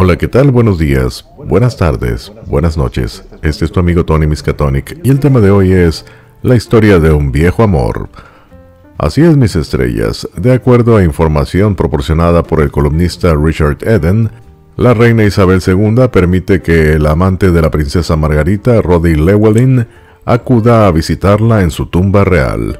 Hola, ¿qué tal? Buenos días, buenas tardes, buenas noches. Este es tu amigo Tony Miskatonic y el tema de hoy es la historia de un viejo amor. Así es, mis estrellas. De acuerdo a información proporcionada por el columnista Richard Eden, la reina Isabel II permite que el amante de la princesa Margarita, Roddy Llewellyn, acuda a visitarla en su tumba real.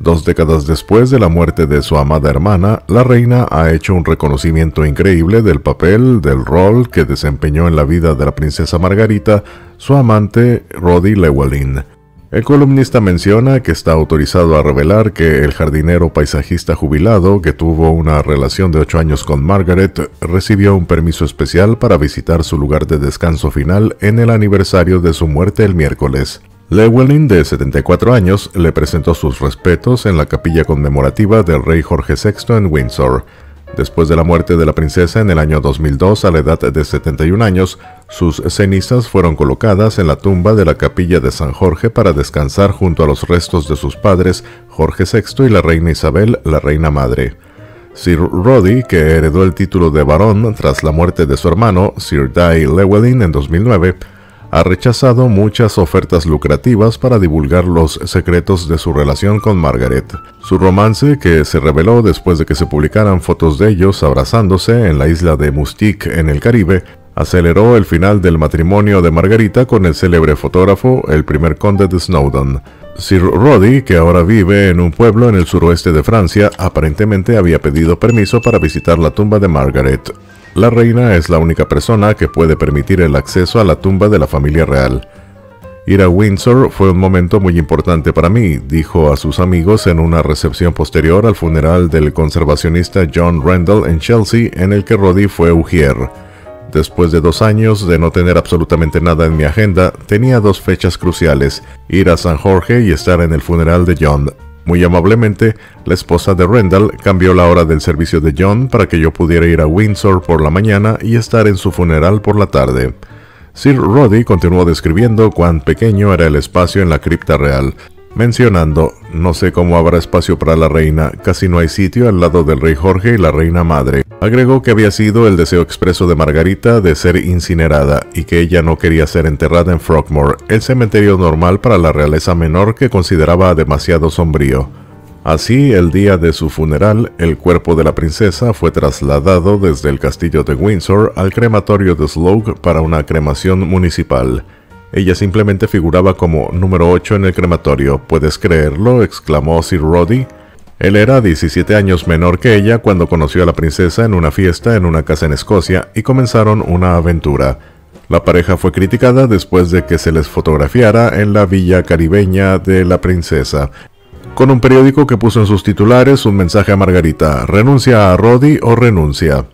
Dos décadas después de la muerte de su amada hermana, la reina ha hecho un reconocimiento increíble del papel, del rol que desempeñó en la vida de la princesa Margarita su amante Roddy Llewellyn. El columnista menciona que está autorizado a revelar que el jardinero paisajista jubilado que tuvo una relación de ocho años con Margaret recibió un permiso especial para visitar su lugar de descanso final en el aniversario de su muerte el miércoles. Llewellyn, de 74 años, le presentó sus respetos en la capilla conmemorativa del rey Jorge VI en Windsor. Después de la muerte de la princesa en el año 2002 a la edad de 71 años, sus cenizas fueron colocadas en la tumba de la capilla de San Jorge para descansar junto a los restos de sus padres, Jorge VI y la reina Isabel, la reina madre. Sir Roddy, que heredó el título de barón tras la muerte de su hermano, Sir dai Llewellyn, en 2009, ha rechazado muchas ofertas lucrativas para divulgar los secretos de su relación con Margaret. Su romance, que se reveló después de que se publicaran fotos de ellos abrazándose en la isla de Mustique en el Caribe, aceleró el final del matrimonio de Margarita con el célebre fotógrafo, el primer conde de Snowdon. Sir Roddy, que ahora vive en un pueblo en el suroeste de Francia, aparentemente había pedido permiso para visitar la tumba de Margaret la reina es la única persona que puede permitir el acceso a la tumba de la familia real. Ir a Windsor fue un momento muy importante para mí, dijo a sus amigos en una recepción posterior al funeral del conservacionista John Randall en Chelsea, en el que Roddy fue ujier. Después de dos años de no tener absolutamente nada en mi agenda, tenía dos fechas cruciales, ir a San Jorge y estar en el funeral de John. Muy amablemente, la esposa de Rendall cambió la hora del servicio de John para que yo pudiera ir a Windsor por la mañana y estar en su funeral por la tarde. Sir Roddy continuó describiendo cuán pequeño era el espacio en la cripta real, mencionando, no sé cómo habrá espacio para la reina, casi no hay sitio al lado del rey Jorge y la reina madre. Agregó que había sido el deseo expreso de Margarita de ser incinerada y que ella no quería ser enterrada en Frogmore, el cementerio normal para la realeza menor que consideraba demasiado sombrío. Así, el día de su funeral, el cuerpo de la princesa fue trasladado desde el castillo de Windsor al crematorio de Slough para una cremación municipal. Ella simplemente figuraba como número 8 en el crematorio. ¿Puedes creerlo? exclamó Sir Roddy. Él era 17 años menor que ella cuando conoció a la princesa en una fiesta en una casa en Escocia y comenzaron una aventura. La pareja fue criticada después de que se les fotografiara en la villa caribeña de la princesa, con un periódico que puso en sus titulares un mensaje a Margarita, renuncia a Roddy o renuncia.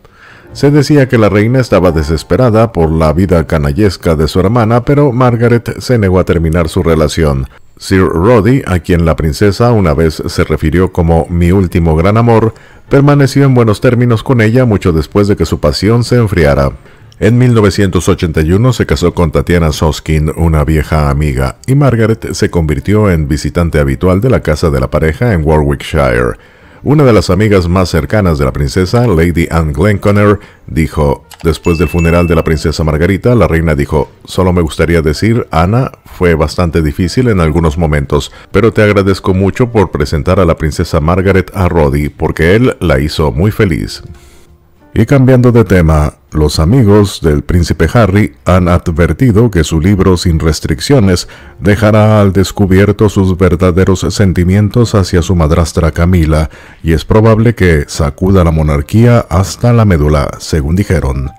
Se decía que la reina estaba desesperada por la vida canallesca de su hermana, pero Margaret se negó a terminar su relación. Sir Roddy, a quien la princesa una vez se refirió como mi último gran amor, permaneció en buenos términos con ella mucho después de que su pasión se enfriara. En 1981 se casó con Tatiana Soskin, una vieja amiga, y Margaret se convirtió en visitante habitual de la casa de la pareja en Warwickshire. Una de las amigas más cercanas de la princesa, Lady Anne Glenconner, dijo, después del funeral de la princesa Margarita, la reina dijo, solo me gustaría decir, Ana, fue bastante difícil en algunos momentos, pero te agradezco mucho por presentar a la princesa Margaret a Roddy, porque él la hizo muy feliz. Y cambiando de tema, los amigos del príncipe Harry han advertido que su libro Sin Restricciones dejará al descubierto sus verdaderos sentimientos hacia su madrastra Camila y es probable que sacuda la monarquía hasta la médula, según dijeron.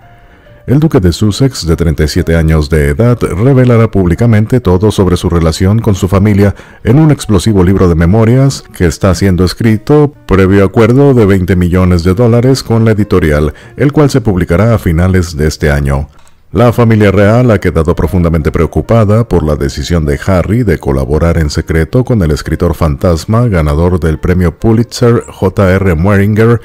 El duque de Sussex, de 37 años de edad, revelará públicamente todo sobre su relación con su familia en un explosivo libro de memorias que está siendo escrito previo acuerdo de 20 millones de dólares con la editorial, el cual se publicará a finales de este año. La familia real ha quedado profundamente preocupada por la decisión de Harry de colaborar en secreto con el escritor fantasma ganador del premio Pulitzer J.R. Meringer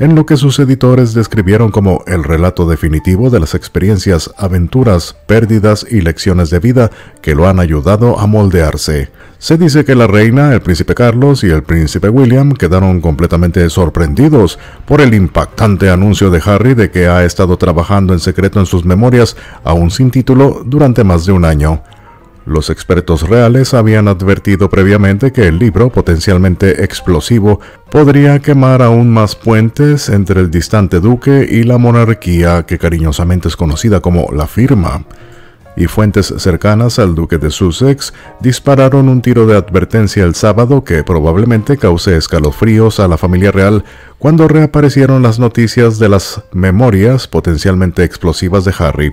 en lo que sus editores describieron como el relato definitivo de las experiencias, aventuras, pérdidas y lecciones de vida que lo han ayudado a moldearse. Se dice que la reina, el príncipe Carlos y el príncipe William quedaron completamente sorprendidos por el impactante anuncio de Harry de que ha estado trabajando en secreto en sus memorias, aún sin título, durante más de un año. Los expertos reales habían advertido previamente que el libro, potencialmente explosivo, podría quemar aún más puentes entre el distante duque y la monarquía que cariñosamente es conocida como la firma. Y fuentes cercanas al duque de Sussex dispararon un tiro de advertencia el sábado que probablemente cause escalofríos a la familia real cuando reaparecieron las noticias de las memorias potencialmente explosivas de Harry.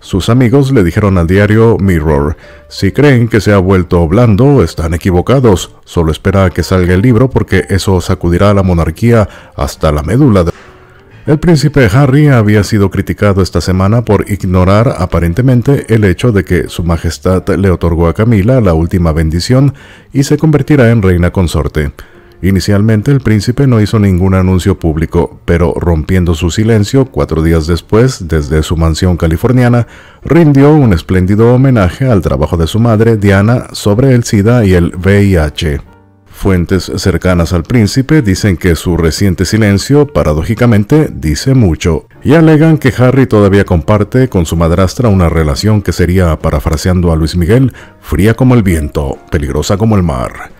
Sus amigos le dijeron al diario Mirror, si creen que se ha vuelto blando, están equivocados, solo espera a que salga el libro porque eso sacudirá a la monarquía hasta la médula. el príncipe Harry había sido criticado esta semana por ignorar aparentemente el hecho de que Su Majestad le otorgó a Camila la última bendición y se convertirá en reina consorte. Inicialmente el príncipe no hizo ningún anuncio público, pero rompiendo su silencio, cuatro días después, desde su mansión californiana, rindió un espléndido homenaje al trabajo de su madre, Diana, sobre el SIDA y el VIH. Fuentes cercanas al príncipe dicen que su reciente silencio, paradójicamente, dice mucho, y alegan que Harry todavía comparte con su madrastra una relación que sería, parafraseando a Luis Miguel, fría como el viento, peligrosa como el mar.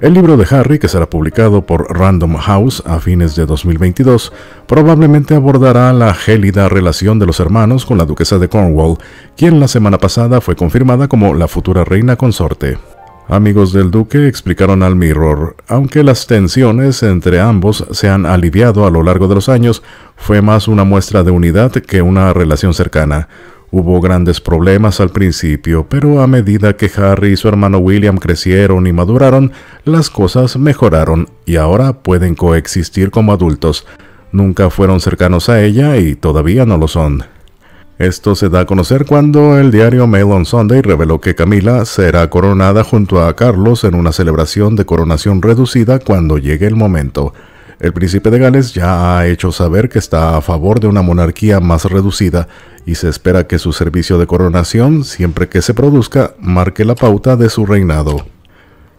El libro de Harry, que será publicado por Random House a fines de 2022, probablemente abordará la gélida relación de los hermanos con la duquesa de Cornwall, quien la semana pasada fue confirmada como la futura reina consorte. Amigos del duque explicaron al Mirror, aunque las tensiones entre ambos se han aliviado a lo largo de los años, fue más una muestra de unidad que una relación cercana. Hubo grandes problemas al principio, pero a medida que Harry y su hermano William crecieron y maduraron, las cosas mejoraron y ahora pueden coexistir como adultos. Nunca fueron cercanos a ella y todavía no lo son. Esto se da a conocer cuando el diario Mail on Sunday reveló que Camila será coronada junto a Carlos en una celebración de coronación reducida cuando llegue el momento. El príncipe de Gales ya ha hecho saber que está a favor de una monarquía más reducida y se espera que su servicio de coronación, siempre que se produzca, marque la pauta de su reinado.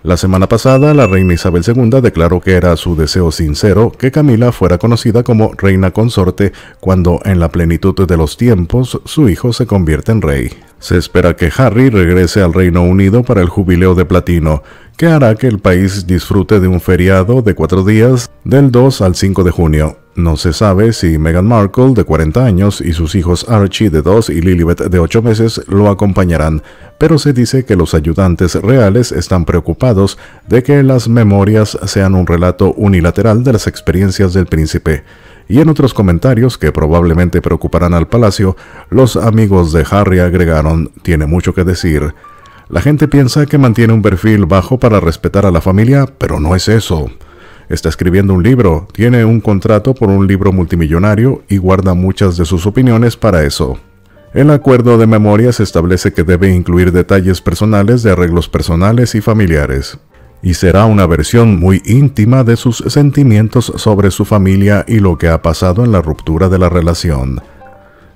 La semana pasada, la reina Isabel II declaró que era su deseo sincero que Camila fuera conocida como reina consorte cuando en la plenitud de los tiempos su hijo se convierte en rey. Se espera que Harry regrese al Reino Unido para el jubileo de platino que hará que el país disfrute de un feriado de cuatro días del 2 al 5 de junio. No se sabe si Meghan Markle, de 40 años, y sus hijos Archie, de 2, y Lilibet, de 8 meses, lo acompañarán, pero se dice que los ayudantes reales están preocupados de que las memorias sean un relato unilateral de las experiencias del príncipe. Y en otros comentarios que probablemente preocuparán al palacio, los amigos de Harry agregaron, tiene mucho que decir, la gente piensa que mantiene un perfil bajo para respetar a la familia, pero no es eso. Está escribiendo un libro, tiene un contrato por un libro multimillonario y guarda muchas de sus opiniones para eso. El acuerdo de memorias establece que debe incluir detalles personales de arreglos personales y familiares, y será una versión muy íntima de sus sentimientos sobre su familia y lo que ha pasado en la ruptura de la relación.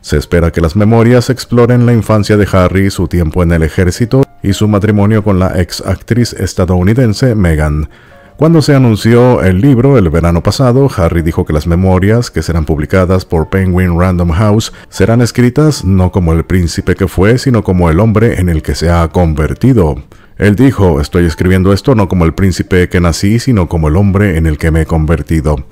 Se espera que las memorias exploren la infancia de Harry, su tiempo en el ejército y su matrimonio con la ex actriz estadounidense Megan. Cuando se anunció el libro el verano pasado, Harry dijo que las memorias que serán publicadas por Penguin Random House serán escritas no como el príncipe que fue, sino como el hombre en el que se ha convertido. Él dijo, estoy escribiendo esto no como el príncipe que nací, sino como el hombre en el que me he convertido.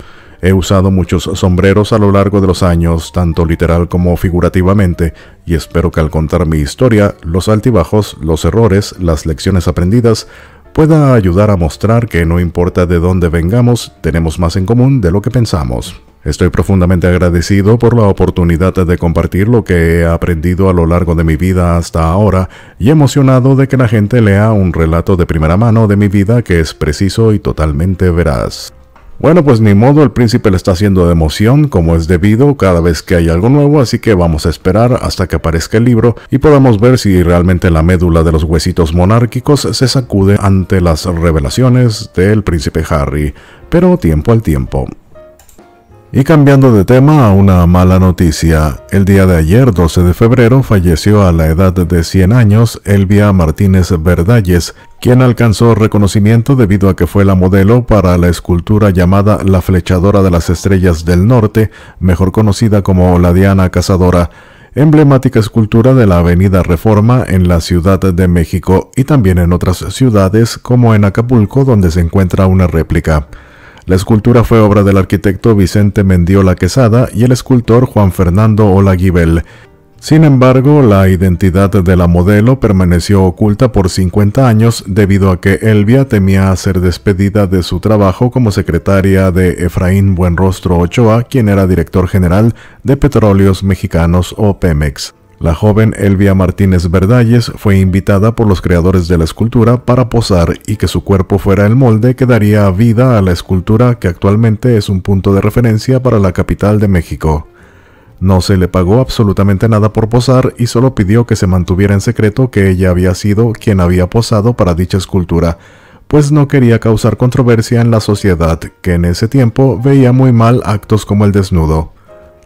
He usado muchos sombreros a lo largo de los años, tanto literal como figurativamente, y espero que al contar mi historia, los altibajos, los errores, las lecciones aprendidas, pueda ayudar a mostrar que no importa de dónde vengamos, tenemos más en común de lo que pensamos. Estoy profundamente agradecido por la oportunidad de compartir lo que he aprendido a lo largo de mi vida hasta ahora y emocionado de que la gente lea un relato de primera mano de mi vida que es preciso y totalmente veraz. Bueno, pues ni modo, el príncipe le está haciendo de emoción, como es debido, cada vez que hay algo nuevo, así que vamos a esperar hasta que aparezca el libro y podamos ver si realmente la médula de los huesitos monárquicos se sacude ante las revelaciones del príncipe Harry, pero tiempo al tiempo. Y cambiando de tema a una mala noticia, el día de ayer 12 de febrero falleció a la edad de 100 años Elvia Martínez Verdalles, quien alcanzó reconocimiento debido a que fue la modelo para la escultura llamada La Flechadora de las Estrellas del Norte, mejor conocida como la Diana Cazadora, emblemática escultura de la Avenida Reforma en la Ciudad de México y también en otras ciudades como en Acapulco donde se encuentra una réplica. La escultura fue obra del arquitecto Vicente Mendiola Quesada y el escultor Juan Fernando Olaguibel. Sin embargo, la identidad de la modelo permaneció oculta por 50 años debido a que Elvia temía ser despedida de su trabajo como secretaria de Efraín Buenrostro Ochoa, quien era director general de Petróleos Mexicanos o Pemex. La joven Elvia Martínez Verdalles fue invitada por los creadores de la escultura para posar y que su cuerpo fuera el molde que daría vida a la escultura que actualmente es un punto de referencia para la capital de México. No se le pagó absolutamente nada por posar y solo pidió que se mantuviera en secreto que ella había sido quien había posado para dicha escultura, pues no quería causar controversia en la sociedad, que en ese tiempo veía muy mal actos como el desnudo.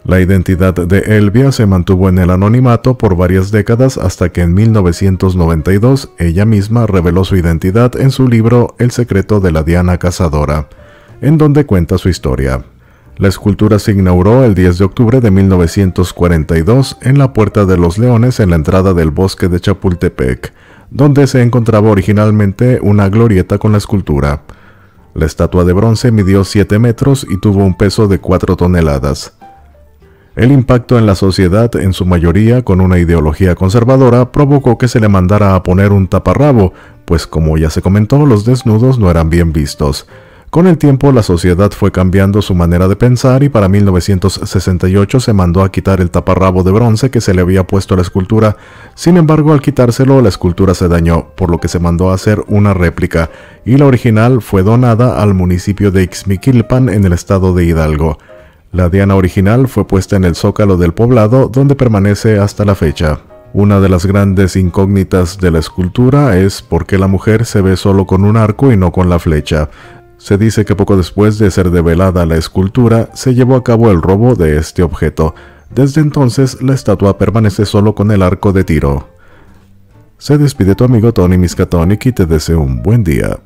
La identidad de Elvia se mantuvo en el anonimato por varias décadas hasta que en 1992 ella misma reveló su identidad en su libro El secreto de la Diana Cazadora, en donde cuenta su historia. La escultura se inauguró el 10 de octubre de 1942 en la Puerta de los Leones en la entrada del bosque de Chapultepec, donde se encontraba originalmente una glorieta con la escultura. La estatua de bronce midió 7 metros y tuvo un peso de 4 toneladas. El impacto en la sociedad, en su mayoría con una ideología conservadora, provocó que se le mandara a poner un taparrabo, pues como ya se comentó, los desnudos no eran bien vistos. Con el tiempo la sociedad fue cambiando su manera de pensar y para 1968 se mandó a quitar el taparrabo de bronce que se le había puesto a la escultura. Sin embargo, al quitárselo la escultura se dañó, por lo que se mandó a hacer una réplica y la original fue donada al municipio de Ixmiquilpan en el estado de Hidalgo. La diana original fue puesta en el zócalo del poblado donde permanece hasta la fecha. Una de las grandes incógnitas de la escultura es por qué la mujer se ve solo con un arco y no con la flecha. Se dice que poco después de ser develada la escultura, se llevó a cabo el robo de este objeto. Desde entonces, la estatua permanece solo con el arco de tiro. Se despide tu amigo Tony Miskatonic y te deseo un buen día.